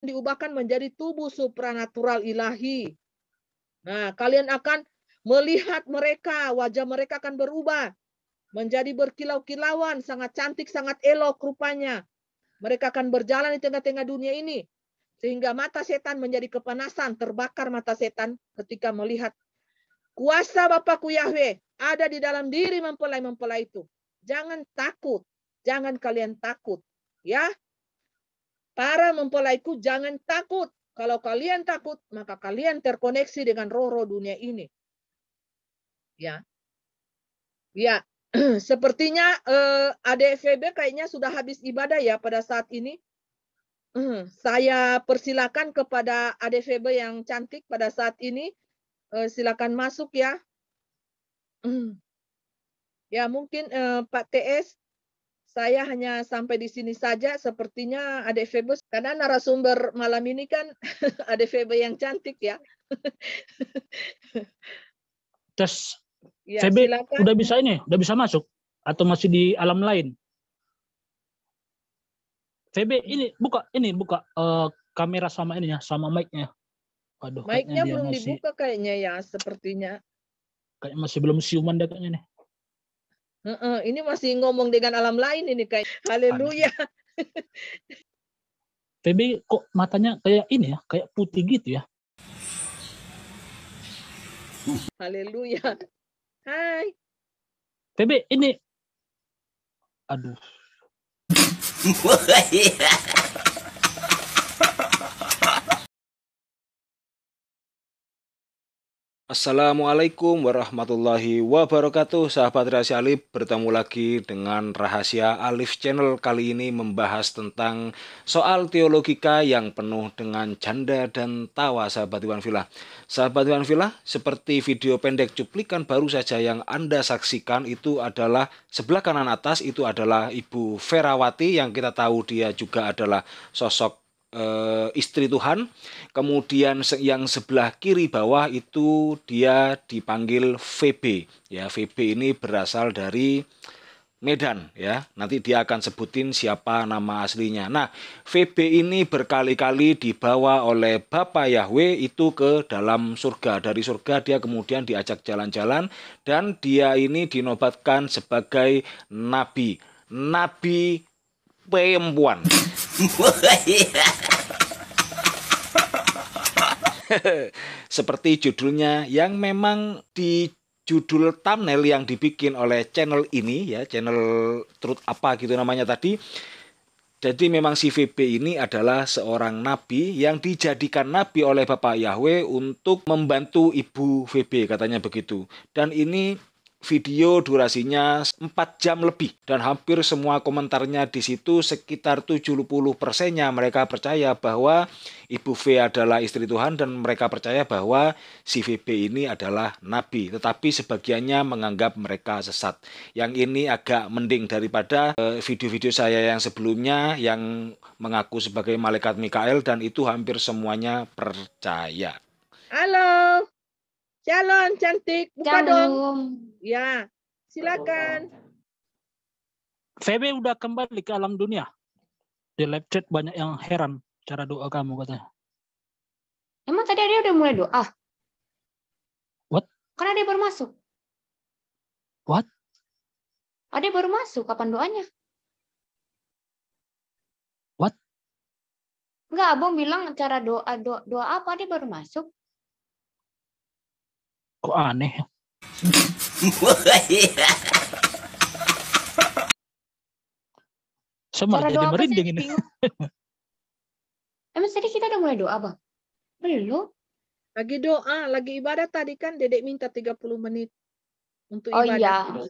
diubahkan menjadi tubuh supranatural ilahi. Nah, kalian akan melihat mereka, wajah mereka akan berubah menjadi berkilau-kilauan, sangat cantik, sangat elok rupanya. Mereka akan berjalan di tengah-tengah dunia ini sehingga mata setan menjadi kepanasan, terbakar mata setan ketika melihat kuasa Bapakku Yahweh ada di dalam diri mempelai-mempelai itu. Jangan takut, jangan kalian takut, ya. Para mempelaiku jangan takut. Kalau kalian takut, maka kalian terkoneksi dengan roh-roh dunia ini. Ya. Ya, sepertinya eh, kayaknya sudah habis ibadah ya pada saat ini. Saya persilakan kepada ADVB yang cantik pada saat ini. Eh, silakan masuk ya. Ya, mungkin eh, Pak TS saya hanya sampai di sini saja. Sepertinya Ade Febe, karena narasumber malam ini kan Ade Febe yang cantik ya. Tes ya, Febe silakan. udah bisa ini, udah bisa masuk atau masih di alam lain? Febe ini buka, ini buka uh, kamera sama ininya, sama mic-nya. Waduh, mic-nya belum masih, dibuka kayaknya ya, sepertinya. Kayak masih belum siuman deh kayaknya nih. Uh-uh, ini masih ngomong dengan alam lain ini kayak haleluya. PB kok matanya kayak ini ya, kayak putih gitu ya. Haleluya. Hai. PB ini aduh. Assalamualaikum warahmatullahi wabarakatuh Sahabat Rahasia Alif bertemu lagi dengan Rahasia Alif Channel Kali ini membahas tentang soal teologika yang penuh dengan canda dan tawa sahabat Iwan Villa Sahabat Iwan Villa seperti video pendek cuplikan baru saja yang Anda saksikan itu adalah Sebelah kanan atas itu adalah Ibu Ferawati yang kita tahu dia juga adalah sosok e, istri Tuhan. Kemudian yang sebelah kiri bawah itu dia dipanggil VB. Ya, VB ini berasal dari Medan ya. Nanti dia akan sebutin siapa nama aslinya. Nah, VB ini berkali-kali dibawa oleh Bapa Yahweh itu ke dalam surga. Dari surga dia kemudian diajak jalan-jalan dan dia ini dinobatkan sebagai nabi. Nabi perempuan. Seperti judulnya yang memang di judul thumbnail yang dibikin oleh channel ini ya, channel Truth apa gitu namanya tadi. Jadi memang si VB ini adalah seorang nabi yang dijadikan nabi oleh Bapak Yahweh untuk membantu ibu VB katanya begitu. Dan ini video durasinya 4 jam lebih dan hampir semua komentarnya di situ sekitar 70 persennya mereka percaya bahwa Ibu V adalah istri Tuhan dan mereka percaya bahwa si VB ini adalah nabi tetapi sebagiannya menganggap mereka sesat yang ini agak mending daripada eh, video-video saya yang sebelumnya yang mengaku sebagai malaikat Mikael dan itu hampir semuanya percaya Halo Calon cantik, buka Calum. dong. Ya, silakan. Febe udah kembali ke alam dunia. Di live chat banyak yang heran cara doa kamu katanya. Emang tadi dia udah mulai doa? What? Karena dia baru masuk. What? Ada baru masuk, kapan doanya? What? Enggak, Abang bilang cara doa, doa, doa apa Dia baru masuk? kok aneh ya? Semar jadi merinding ini. Emang tadi kita udah mulai doa, Bang? Belum. Lagi doa, lagi ibadah tadi kan Dedek minta 30 menit untuk oh, ibadah. Oh iya.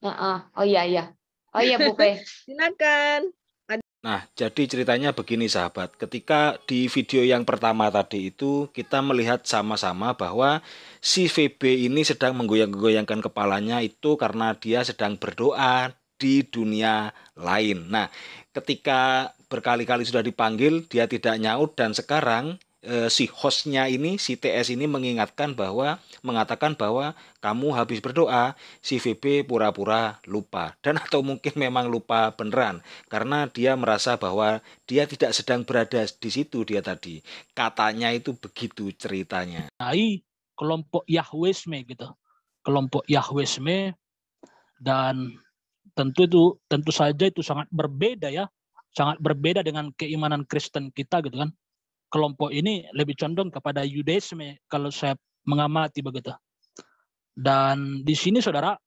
Uh -uh. Oh iya iya. Oh iya, Bu Silakan. Nah, jadi ceritanya begini sahabat, ketika di video yang pertama tadi itu kita melihat sama-sama bahwa si VB ini sedang menggoyang-goyangkan kepalanya itu karena dia sedang berdoa di dunia lain. Nah, ketika berkali-kali sudah dipanggil, dia tidak nyaut dan sekarang Eh, si hostnya ini si TS ini mengingatkan bahwa mengatakan bahwa kamu habis berdoa si VB pura-pura lupa dan atau mungkin memang lupa beneran karena dia merasa bahwa dia tidak sedang berada di situ dia tadi katanya itu begitu ceritanya. Ai nah, kelompok Yahwesme gitu kelompok Yahwesme dan tentu itu tentu saja itu sangat berbeda ya sangat berbeda dengan keimanan Kristen kita gitu kan kelompok ini lebih condong kepada Yudaisme kalau saya mengamati begitu. Dan di sini saudara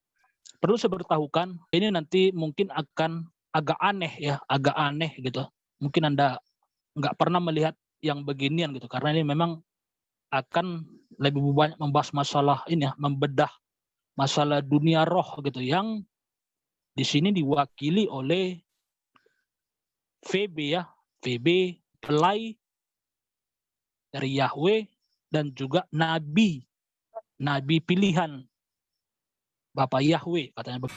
perlu saya beritahukan ini nanti mungkin akan agak aneh ya, agak aneh gitu. Mungkin Anda nggak pernah melihat yang beginian gitu karena ini memang akan lebih banyak membahas masalah ini ya, membedah masalah dunia roh gitu yang di sini diwakili oleh VB ya, VB Pelai dari Yahweh dan juga nabi nabi pilihan Bapak Yahweh katanya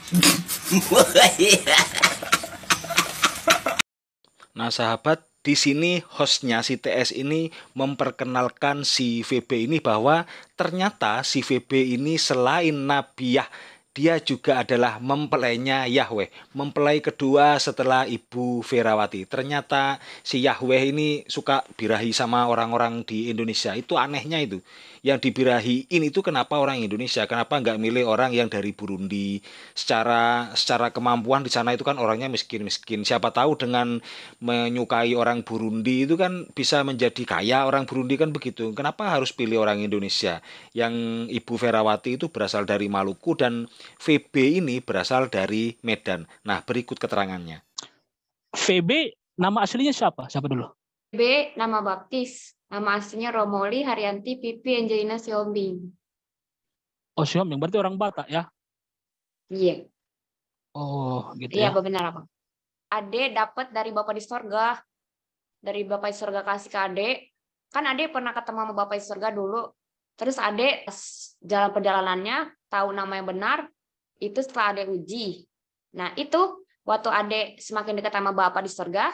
nah sahabat di sini hostnya si TS ini memperkenalkan si VB ini bahwa ternyata si VB ini selain nabiah dia juga adalah mempelainya Yahweh, mempelai kedua setelah Ibu Ferawati. Ternyata si Yahweh ini suka birahi sama orang-orang di Indonesia. Itu anehnya itu. Yang dibirahiin itu kenapa orang Indonesia? Kenapa nggak milih orang yang dari Burundi? Secara secara kemampuan di sana itu kan orangnya miskin-miskin. Siapa tahu dengan menyukai orang Burundi itu kan bisa menjadi kaya orang Burundi kan begitu. Kenapa harus pilih orang Indonesia? Yang Ibu Ferawati itu berasal dari Maluku dan VB ini berasal dari Medan. Nah, berikut keterangannya. VB nama aslinya siapa? Siapa dulu? VB nama baptis. Nama aslinya Romoli Haryanti Pipi Angelina Siombing. Oh, Siombing berarti orang Batak ya? Iya. Oh, gitu iya, ya. Iya, benar apa? Ade dapat dari Bapak di surga. Dari Bapak di surga kasih ke Ade. Kan Ade pernah ketemu sama Bapak di surga dulu Terus adek jalan perjalanannya tahu nama yang benar itu setelah adek uji. Nah itu waktu adek semakin dekat sama Bapak di surga,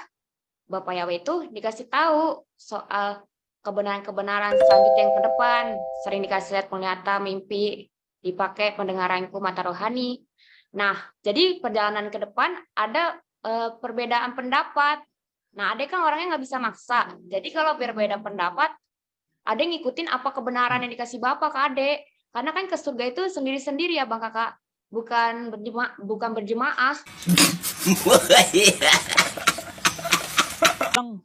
Bapak Yahweh itu dikasih tahu soal kebenaran-kebenaran selanjutnya yang ke depan, sering dikasih lihat penglihatan, mimpi, dipakai pendengaranku mata rohani. Nah, jadi perjalanan ke depan ada uh, perbedaan pendapat. Nah, adek kan orangnya nggak bisa maksa. Jadi kalau berbeda pendapat, Ade ngikutin apa kebenaran yang dikasih Bapak ke adek Karena kan ke surga itu sendiri-sendiri ya Bang Kakak. Bukan berjema bukan berjemaah. Bang,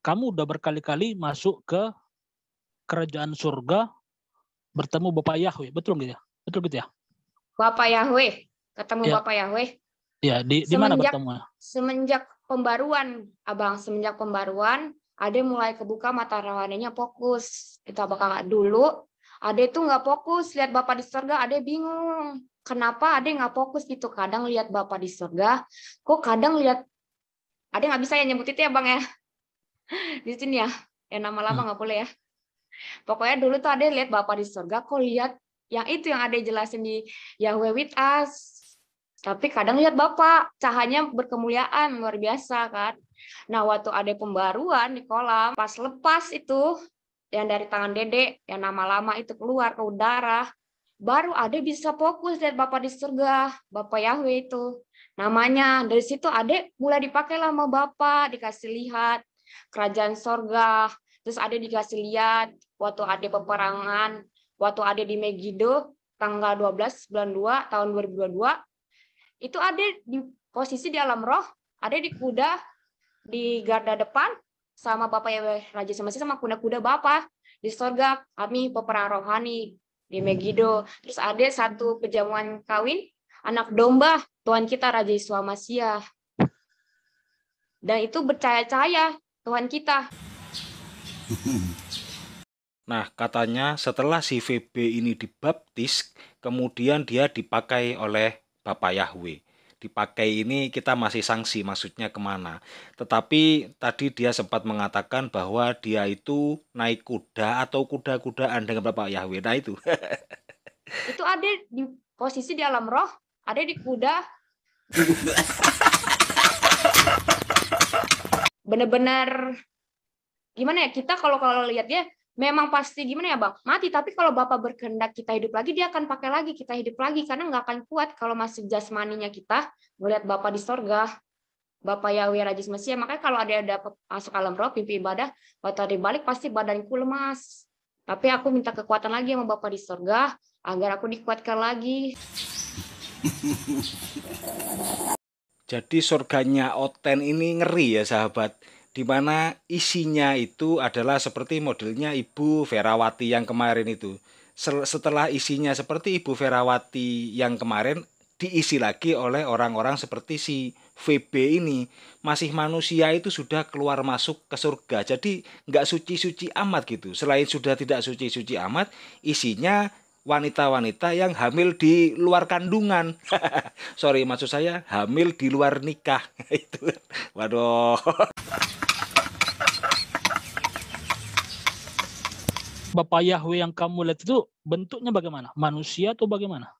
kamu udah berkali-kali masuk ke kerajaan surga bertemu Bapak Yahweh, betul gitu ya? Betul gitu ya? Bapak Yahweh, ketemu ya. Bapak Yahweh. Ya, di, di mana bertemu? Semenjak pembaruan, Abang, semenjak pembaruan ada mulai kebuka mata rohaninya fokus kita bakal nggak dulu ada itu nggak fokus lihat bapak di surga ada bingung kenapa ada nggak fokus gitu kadang lihat bapak di surga kok kadang lihat ada nggak bisa ya nyebut itu ya bang ya di sini ya ya nama lama hmm. nggak boleh ya pokoknya dulu tuh ada lihat bapak di surga kok lihat yang itu yang ada jelasin di Yahweh with us tapi kadang lihat bapak cahanya berkemuliaan luar biasa kan Nah, waktu ada pembaruan di kolam, pas lepas itu yang dari tangan Dede, yang nama lama itu keluar ke udara, baru ada bisa fokus lihat Bapak di surga, Bapak Yahweh itu. Namanya dari situ adek mulai dipakai sama Bapak, dikasih lihat kerajaan sorga, terus ada dikasih lihat waktu ada peperangan, waktu ada di Megiddo tanggal 12 bulan 2 tahun 2022 itu ada di posisi di alam roh, ada di kuda di garda depan sama Bapak ya Raja Semesta sama kuda-kuda Bapak di sorga kami peperang rohani di Megido Terus ada satu pejamuan kawin anak domba Tuhan kita Raja Yesus Masya. Dan itu bercahaya-cahaya Tuhan kita. Nah, katanya setelah si VB ini dibaptis, kemudian dia dipakai oleh Bapak Yahweh dipakai ini kita masih sanksi maksudnya kemana. Tetapi tadi dia sempat mengatakan bahwa dia itu naik kuda atau kuda-kudaan dengan Bapak Yahweh. Nah itu. itu ada di posisi di alam roh, ada di kuda. Bener-bener gimana ya kita kalau kalau lihat dia memang pasti gimana ya bang mati tapi kalau bapak berkehendak kita hidup lagi dia akan pakai lagi kita hidup lagi karena nggak akan kuat kalau masih jasmaninya kita melihat bapak di sorga bapak Yahweh Rajis ya. makanya kalau ada ada masuk alam roh pipi ibadah waktu balik pasti badanku lemas tapi aku minta kekuatan lagi sama bapak di sorga agar aku dikuatkan lagi jadi surganya Oten ini ngeri ya sahabat di mana isinya itu adalah seperti modelnya Ibu Ferawati yang kemarin itu. Setelah isinya seperti Ibu Ferawati yang kemarin diisi lagi oleh orang-orang seperti si VB ini masih manusia itu sudah keluar masuk ke surga jadi nggak suci-suci amat gitu selain sudah tidak suci-suci amat isinya wanita-wanita yang hamil di luar kandungan sorry maksud saya hamil di luar nikah itu waduh Bapak Yahweh yang kamu lihat itu bentuknya bagaimana? Manusia atau bagaimana?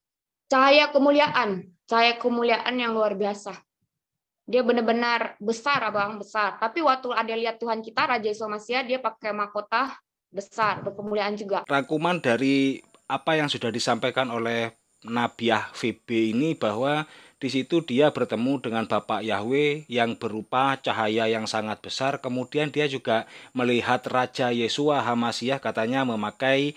Cahaya kemuliaan, cahaya kemuliaan yang luar biasa. Dia benar-benar besar, abang besar. Tapi waktu ada lihat Tuhan kita, Raja Yesus dia pakai mahkota besar, berkemuliaan juga. Rangkuman dari apa yang sudah disampaikan oleh Nabiah VB ini bahwa di situ dia bertemu dengan Bapak Yahweh yang berupa cahaya yang sangat besar. Kemudian dia juga melihat Raja Yesua Hamasiah katanya memakai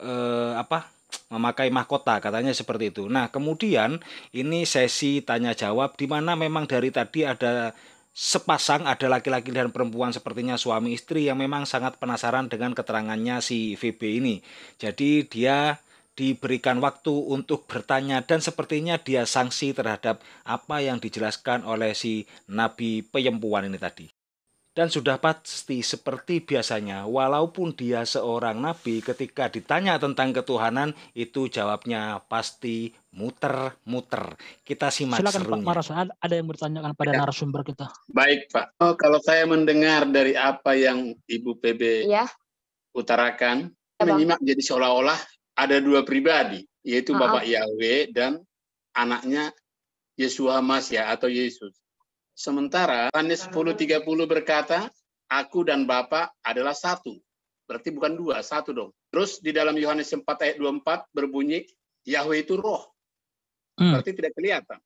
eh, apa? memakai mahkota katanya seperti itu. Nah, kemudian ini sesi tanya jawab di mana memang dari tadi ada sepasang ada laki-laki dan perempuan sepertinya suami istri yang memang sangat penasaran dengan keterangannya si VB ini. Jadi dia diberikan waktu untuk bertanya dan sepertinya dia sanksi terhadap apa yang dijelaskan oleh si nabi penyempuan ini tadi. Dan sudah pasti seperti biasanya, walaupun dia seorang nabi ketika ditanya tentang ketuhanan, itu jawabnya pasti muter-muter. Kita simak Silakan, serunya. Pak Maras, ada yang bertanyakan pada ya. narasumber kita. Baik Pak, oh, kalau saya mendengar dari apa yang Ibu PB ya. utarakan, ya, menyimak jadi seolah-olah ada dua pribadi, yaitu -huh. Bapak Yahweh dan anaknya Yesua ya atau Yesus. Sementara Yohanes 10:30 berkata, "Aku dan Bapa adalah satu." Berarti bukan dua, satu dong. Terus di dalam Yohanes 4 ayat 24 berbunyi, "Yahweh itu roh." Hmm. Berarti tidak kelihatan.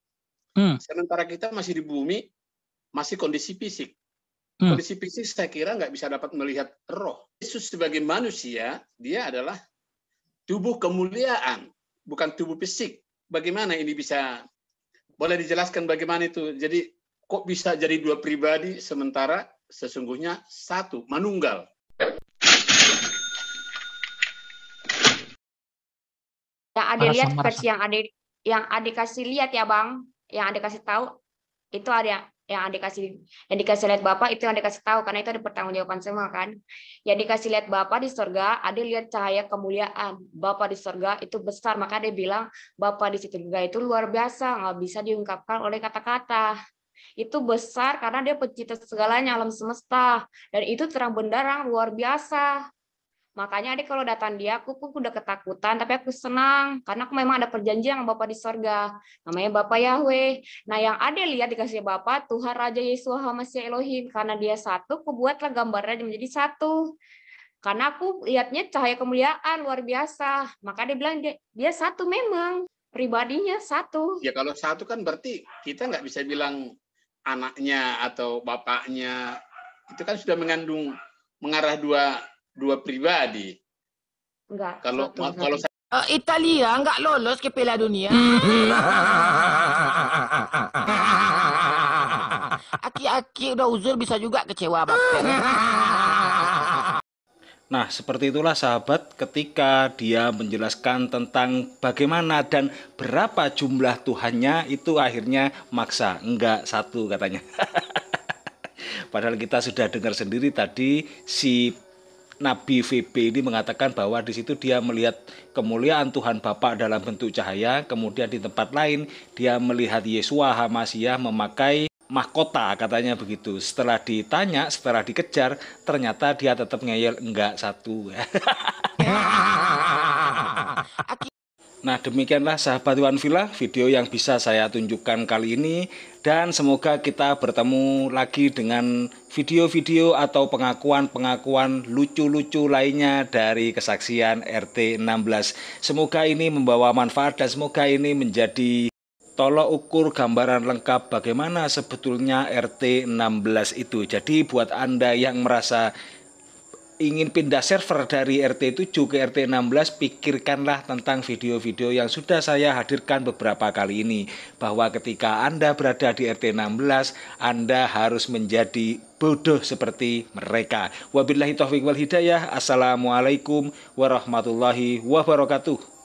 Hmm. Sementara kita masih di bumi, masih kondisi fisik. Hmm. Kondisi fisik saya kira nggak bisa dapat melihat roh. Yesus sebagai manusia, dia adalah tubuh kemuliaan, bukan tubuh fisik. Bagaimana ini bisa? Boleh dijelaskan bagaimana itu? Jadi kok bisa jadi dua pribadi sementara sesungguhnya satu, manunggal. Yang ada lihat versi yang ada yang ada kasih lihat ya bang, yang ada kasih tahu itu ada yang dikasih yang dikasih lihat bapak itu yang dikasih tahu karena itu ada pertanggungjawaban semua kan yang dikasih lihat bapak di surga ada lihat cahaya kemuliaan bapak di surga itu besar maka dia bilang bapak di situ itu luar biasa nggak bisa diungkapkan oleh kata-kata itu besar karena dia pencipta segalanya alam semesta dan itu terang benderang luar biasa Makanya adik kalau datang dia, aku pun udah ketakutan, tapi aku senang karena aku memang ada perjanjian sama Bapak di sorga. Namanya Bapak Yahweh. Nah yang adik lihat dikasih Bapak, Tuhan Raja Yesus Hamasya Elohim. Karena dia satu, aku buatlah gambarnya menjadi satu. Karena aku lihatnya cahaya kemuliaan luar biasa. Maka dia bilang dia, dia satu memang. Pribadinya satu. Ya kalau satu kan berarti kita nggak bisa bilang anaknya atau bapaknya. Itu kan sudah mengandung mengarah dua dua pribadi. Enggak. Kalau satu, kalau satu. Uh, Italia enggak lolos ke Piala Dunia. Aki-aki udah uzur bisa juga kecewa bakter. Nah, seperti itulah sahabat ketika dia menjelaskan tentang bagaimana dan berapa jumlah Tuhannya itu akhirnya maksa. Enggak satu katanya. Padahal kita sudah dengar sendiri tadi si Nabi VB ini mengatakan bahwa di situ dia melihat kemuliaan Tuhan Bapa dalam bentuk cahaya, kemudian di tempat lain dia melihat Yesua Hamasiah memakai mahkota katanya begitu setelah ditanya setelah dikejar ternyata dia tetap ngeyel enggak satu Nah demikianlah sahabat Iwan Villa video yang bisa saya tunjukkan kali ini dan semoga kita bertemu lagi dengan video-video atau pengakuan-pengakuan lucu-lucu lainnya dari kesaksian RT 16. Semoga ini membawa manfaat dan semoga ini menjadi tolok ukur gambaran lengkap bagaimana sebetulnya RT 16 itu. Jadi buat Anda yang merasa ingin pindah server dari RT7 ke RT16 pikirkanlah tentang video-video yang sudah saya hadirkan beberapa kali ini bahwa ketika Anda berada di RT16 Anda harus menjadi bodoh seperti mereka. Wabillahi taufiq wal hidayah. Assalamualaikum warahmatullahi wabarakatuh.